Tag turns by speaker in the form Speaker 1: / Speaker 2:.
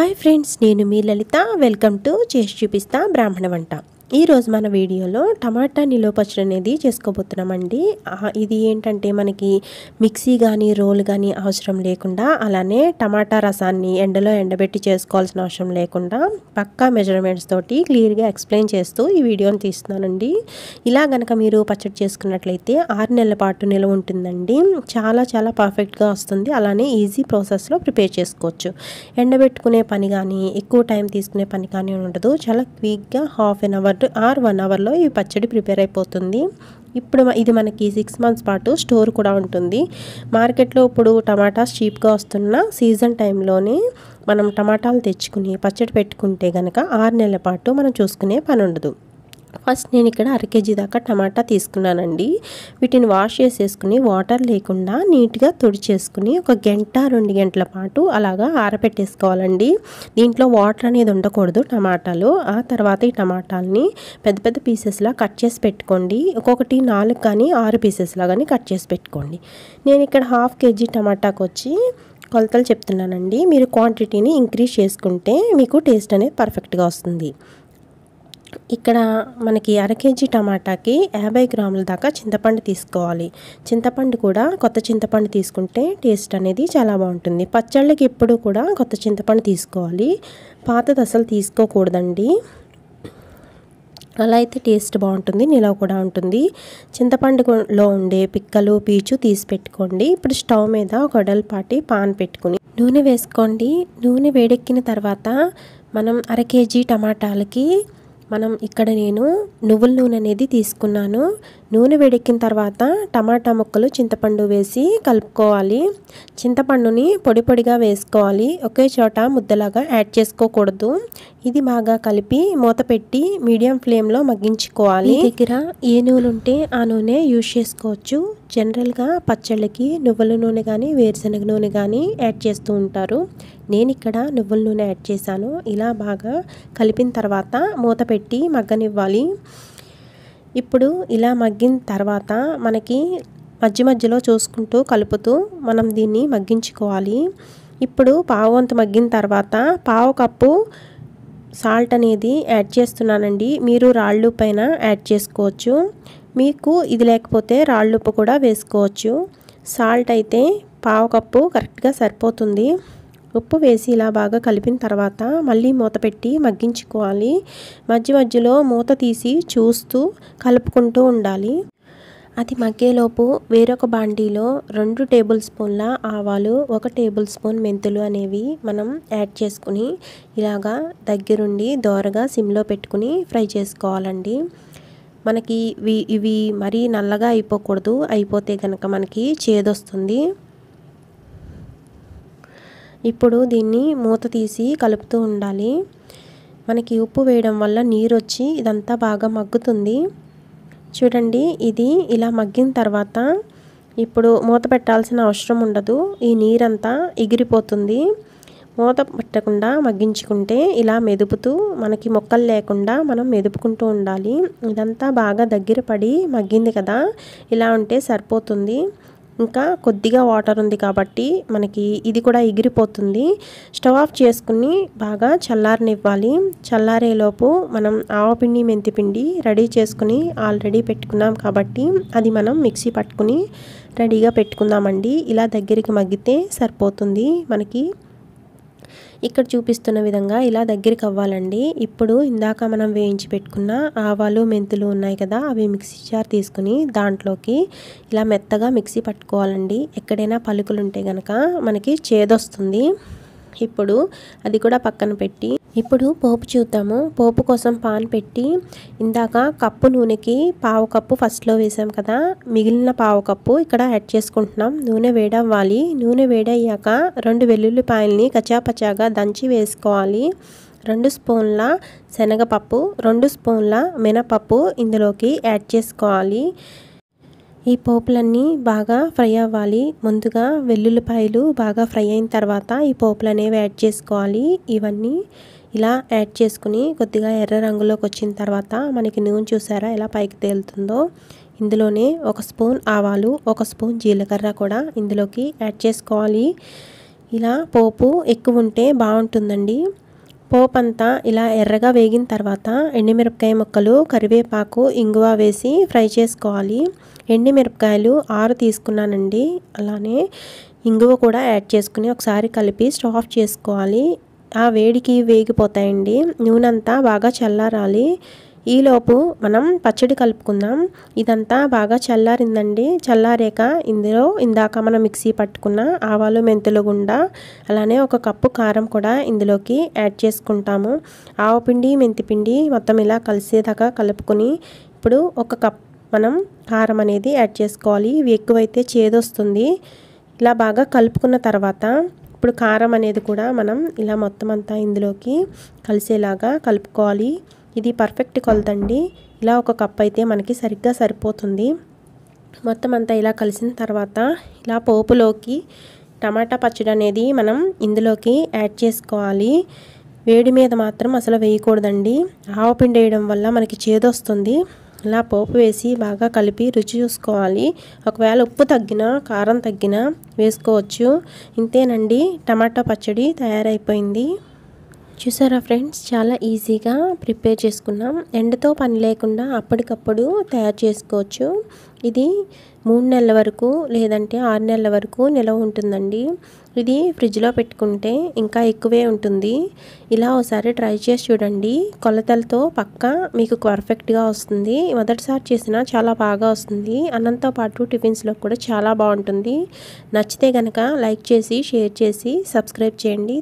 Speaker 1: hi friends నేను మీ లలిత welcome to చేసి చూపిస్తా బ్రాహ్మణ వంట ఈరోజు మన వీడియోలో టమాటా నిలువ పచ్చడి అనేది చేసుకోబోతున్నామండి ఇది ఏంటంటే మనకి మిక్సీ కానీ రోల్ కానీ అవసరం లేకుండా అలానే టమాటా రసాన్ని ఎండలో ఎండబెట్టి చేసుకోవాల్సిన అవసరం లేకుండా పక్కా మెజర్మెంట్స్ తోటి క్లియర్గా ఎక్స్ప్లెయిన్ చేస్తూ ఈ వీడియోని తీస్తున్నానండి ఇలా గనక మీరు పచ్చడి చేసుకున్నట్లయితే ఆరు నెలల పాటు నిల్వ ఉంటుందండి చాలా చాలా పర్ఫెక్ట్గా వస్తుంది అలానే ఈజీ ప్రాసెస్లో ప్రిపేర్ చేసుకోవచ్చు ఎండబెట్టుకునే పని కానీ ఎక్కువ టైం తీసుకునే పని కానీ ఉండదు చాలా క్విక్గా half an hour to or one అవర్లో ఈ పచ్చడి ప్రిపేర్ అయిపోతుంది ఇప్పుడు ఇది మనకి సిక్స్ మంత్స్ పాటు స్టోర్ కూడా ఉంటుంది మార్కెట్లో ఇప్పుడు టమాటాస్ చీప్గా వస్తున్న సీజన్ టైంలోనే మనం టమాటాలు తెచ్చుకుని పచ్చడి పెట్టుకుంటే కనుక ఆరు నెలల పాటు మనం చూసుకునే పని ఉండదు ఫస్ట్ నేను ఇక్కడ అర కేజీ దాకా టమాటా తీసుకున్నానండి వీటిని వాష్ చేసేసుకుని వాటర్ లేకుండా నీట్గా తుడిచేసుకుని ఒక గంట రెండు గంటల పాటు అలాగా ఆరపెట్టేసుకోవాలండి దీంట్లో వాటర్ అనేది ఉండకూడదు టమాటాలు ఆ తర్వాత ఈ టమాటాలని పెద్ద పెద్ద పీసెస్లా కట్ చేసి పెట్టుకోండి ఒక్కొక్కటి నాలుగు కానీ ఆరు పీసెస్లా కానీ కట్ చేసి పెట్టుకోండి నేను ఇక్కడ హాఫ్ కేజీ టమాటాకు వచ్చి కొలతలు చెప్తున్నానండి మీరు క్వాంటిటీని ఇంక్రీజ్ చేసుకుంటే మీకు టేస్ట్ అనేది పర్ఫెక్ట్గా వస్తుంది ఇక్కడ మనకి అర కేజీ టమాటాకి యాభై గ్రాముల దాకా చింతపండు తీసుకోవాలి చింతపండు కూడా కొత్త చింతపండు తీసుకుంటే టేస్ట్ అనేది చాలా బాగుంటుంది పచ్చళ్ళకి ఎప్పుడు కూడా కొత్త చింతపండు తీసుకోవాలి పాతది అసలు తీసుకోకూడదండి అలా అయితే టేస్ట్ బాగుంటుంది నిలవ కూడా ఉంటుంది చింతపండులో ఉండే పిక్కలు పీచు తీసి పెట్టుకోండి ఇప్పుడు స్టవ్ మీద ఒక పాటి పాన్ పెట్టుకుని నూనె వేసుకోండి నూనె వేడెక్కిన తర్వాత మనం అర కేజీ టమాటాలకి మనం ఇక్కడ నేను నువ్వుల నూనె అనేది తీసుకున్నాను నూనె వేడెక్కిన తర్వాత టమాటా ముక్కలు చింతపండు వేసి కలుపుకోవాలి చింతపండుని పొడి పొడిగా వేసుకోవాలి ఒకే చోట ముద్దలాగా యాడ్ చేసుకోకూడదు ఇది బాగా కలిపి మూత పెట్టి మీడియం ఫ్లేమ్లో మగ్గించుకోవాలి దగ్గర ఏ నూనె ఉంటే ఆ నూనె యూజ్ చేసుకోవచ్చు జనరల్గా పచ్చళ్ళకి నువ్వుల నూనె కానీ వేరుశనగ నూనె కానీ యాడ్ చేస్తూ ఉంటారు నేను ఇక్కడ నువ్వుల నూనె యాడ్ చేశాను ఇలా బాగా కలిపిన తర్వాత మూత పెట్టి మగ్గనివ్వాలి ఇప్పుడు ఇలా మగ్గిన తర్వాత మనకి మధ్య మధ్యలో చూసుకుంటూ కలుపుతూ మనం దీన్ని మగ్గించుకోవాలి ఇప్పుడు పావు అంత మగ్గిన తర్వాత పావు కప్పు సాల్ట్ అనేది యాడ్ చేస్తున్నానండి మీరు రాళ్ళు పైన యాడ్ చేసుకోవచ్చు మీకు ఇది లేకపోతే రాళ్ళుప్పు కూడా వేసుకోవచ్చు సాల్ట్ అయితే పావు కప్పు కరెక్ట్గా సరిపోతుంది ఉప్పు వేసి ఇలా బాగా కలిపిన తర్వాత మళ్ళీ మూత పెట్టి మగ్గించుకోవాలి మధ్య మధ్యలో మూత తీసి చూస్తూ కలుపుకుంటూ ఉండాలి అది మగ్గేలోపు వేరొక బాండీలో రెండు టేబుల్ స్పూన్ల ఆవాలు ఒక టేబుల్ స్పూన్ మెంతులు అనేవి మనం యాడ్ చేసుకుని ఇలాగా దగ్గరుండి దోరగా సిమ్లో పెట్టుకుని ఫ్రై చేసుకోవాలండి మనకి ఇవి ఇవి మరీ నల్లగా అయిపోకూడదు అయిపోతే కనుక మనకి చేదొస్తుంది ఇప్పుడు దీన్ని మూత తీసి కలుపుతూ ఉండాలి మనకి ఉప్పు వేయడం వల్ల నీరు వచ్చి ఇదంతా బాగా మగ్గుతుంది చూడండి ఇది ఇలా మగ్గిన తర్వాత ఇప్పుడు మూత పెట్టాల్సిన అవసరం ఉండదు ఈ నీరంతా ఎగిరిపోతుంది మూత పెట్టకుండా మగ్గించుకుంటే ఇలా మెదుపుతూ మనకి మొక్కలు లేకుండా మనం మెదుపుకుంటూ ఉండాలి ఇదంతా బాగా దగ్గర పడి మగ్గింది కదా ఇలా ఉంటే సరిపోతుంది ఇంకా కొద్దిగా వాటర్ ఉంది కాబట్టి మనకి ఇది కూడా ఎగిరిపోతుంది స్టవ్ ఆఫ్ చేసుకుని బాగా చల్లారనివ్వాలి చల్లారేలోపు మనం ఆవపిండి మెంతిపిండి రెడీ చేసుకుని ఆల్రెడీ పెట్టుకున్నాం కాబట్టి అది మనం మిక్సీ పట్టుకుని రెడీగా పెట్టుకుందామండి ఇలా దగ్గరికి మగ్గితే సరిపోతుంది మనకి ఇక్కడ చూపిస్తున్న విధంగా ఇలా దగ్గరికి అవ్వాలండి ఇప్పుడు ఇందాక మనం వేయించి పెట్టుకున్న ఆవాలు మెంతులు ఉన్నాయి కదా అవి మిక్సీ జార్ తీసుకుని దాంట్లోకి ఇలా మెత్తగా మిక్సీ పట్టుకోవాలండి ఎక్కడైనా పలుకులు ఉంటే కనుక మనకి చేదొస్తుంది ఇప్పుడు అది కూడా పక్కన పెట్టి ఇప్పుడు పోపు చూద్దాము పోపు కోసం పాన్ పెట్టి ఇందాక కప్పు నూనెకి పావు కప్పు ఫస్ట్లో వేసాం కదా మిగిలిన పావు కప్పు ఇక్కడ యాడ్ చేసుకుంటున్నాం నూనె వేడవ్వాలి నూనె వేడయ్యాక రెండు వెల్లుల్లిపాయల్ని కచాపచాగా దంచి వేసుకోవాలి రెండు స్పూన్ల శనగపప్పు రెండు స్పూన్ల మినపప్పు ఇందులోకి యాడ్ చేసుకోవాలి ఈ పోపులన్నీ బాగా ఫ్రై అవ్వాలి ముందుగా వెల్లుల్లిపాయలు బాగా ఫ్రై అయిన తర్వాత ఈ పోపులు అనేవి యాడ్ చేసుకోవాలి ఇవన్నీ ఇలా యాడ్ చేసుకుని కొద్దిగా ఎర్ర రంగులోకి వచ్చిన తర్వాత మనకి నూనె చూసారా ఎలా పైకి తేలుతుందో ఇందులోనే ఒక స్పూన్ ఆవాలు ఒక స్పూన్ జీలకర్ర కూడా ఇందులోకి యాడ్ చేసుకోవాలి ఇలా పోపు ఎక్కువ ఉంటే బాగుంటుందండి పోపు అంతా ఇలా ఎర్రగా వేగిన తర్వాత ఎండుమిరపకాయ ముక్కలు కరివేపాకు ఇంగువ వేసి ఫ్రై చేసుకోవాలి ఎండుమిరపకాయలు ఆరు తీసుకున్నానండి అలానే ఇంగువ కూడా యాడ్ చేసుకుని ఒకసారి కలిపి స్టవ్ ఆఫ్ చేసుకోవాలి ఆ వేడికి వేగిపోతాయండి నూనె అంతా బాగా చల్లారాలి ఈలోపు మనం పచ్చడి కలుపుకుందాం ఇదంతా బాగా చల్లారిందండి చల్లారాక ఇందులో ఇందాక మనం మిక్సీ పట్టుకున్న ఆవాలు మెంతులు గుండా అలానే ఒక కప్పు కారం కూడా ఇందులోకి యాడ్ చేసుకుంటాము ఆవపిండి మెంతిపిండి మొత్తం ఇలా కలిసేదాకా కలుపుకొని ఇప్పుడు ఒక కప్ మనం కారం అనేది యాడ్ చేసుకోవాలి ఇవి ఎక్కువైతే చేదొస్తుంది ఇలా బాగా కలుపుకున్న తర్వాత ఇప్పుడు కారం అనేది కూడా మనం ఇలా మొత్తం అంతా ఇందులోకి కలిసేలాగా కలుపుకోవాలి ఇది పర్ఫెక్ట్ కొలతండి ఇలా ఒక కప్ అయితే మనకి సరిగ్గా సరిపోతుంది మొత్తం అంతా ఇలా కలిసిన తర్వాత ఇలా పోపులోకి టమాటా పచ్చడి అనేది మనం ఇందులోకి యాడ్ చేసుకోవాలి వేడి మీద మాత్రం అసలు వేయకూడదండి ఆవపిండి వేయడం వల్ల మనకి చేదొస్తుంది ఇలా పోపు వేసి బాగా కలిపి రుచి చూసుకోవాలి ఒకవేళ ఉప్పు తగ్గినా కారం తగ్గినా వేసుకోవచ్చు ఇంతేనండి టమాటా పచ్చడి తయారైపోయింది చూసారా ఫ్రెండ్స్ చాలా ఈజీగా ప్రిపేర్ చేసుకున్నాం ఎండతో పని లేకుండా అప్పటికప్పుడు తయారు చేసుకోవచ్చు ఇది మూడు నెలల వరకు లేదంటే ఆరు నెలల వరకు నిలవ ఉంటుందండి ఇది ఫ్రిడ్జ్లో పెట్టుకుంటే ఇంకా ఎక్కువే ఉంటుంది ఇలా ఒకసారి ట్రై చేసి చూడండి కొలతలతో పక్క మీకు పర్ఫెక్ట్గా వస్తుంది మొదటిసారి చేసినా చాలా బాగా వస్తుంది అన్నంతో పాటు టిఫిన్స్లో కూడా చాలా బాగుంటుంది నచ్చితే కనుక లైక్ చేసి షేర్ చేసి సబ్స్క్రైబ్ చేయండి